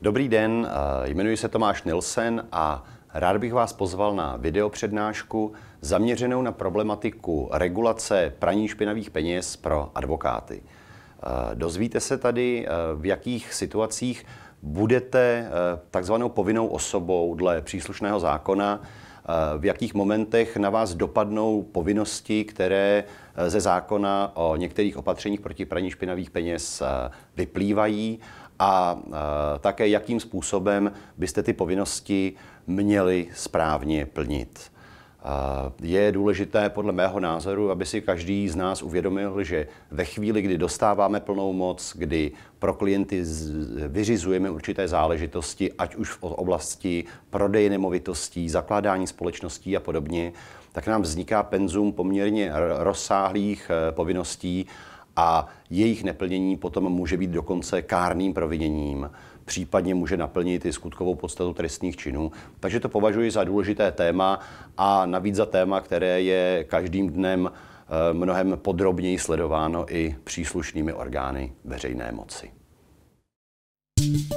Dobrý den, eh, jmenuji se Tomáš Nilsen a rád bych vás pozval na videopřednášku zaměřenou na problematiku regulace praní špinavých peněz pro advokáty. Eh, dozvíte se tady, eh, v jakých situacích budete takzvanou povinnou osobou dle příslušného zákona, v jakých momentech na vás dopadnou povinnosti, které ze zákona o některých opatřeních proti praní špinavých peněz vyplývají a e, také jakým způsobem byste ty povinnosti měli správně plnit. E, je důležité podle mého názoru, aby si každý z nás uvědomil, že ve chvíli, kdy dostáváme plnou moc, kdy pro klienty vyřizujeme určité záležitosti, ať už v oblasti prodeje nemovitostí, zakládání společností a podobně, tak nám vzniká penzum poměrně rozsáhlých e, povinností a jejich neplnění potom může být dokonce kárným proviněním, případně může naplnit i skutkovou podstatu trestných činů. Takže to považuji za důležité téma a navíc za téma, které je každým dnem eh, mnohem podrobněji sledováno i příslušnými orgány veřejné moci. thank you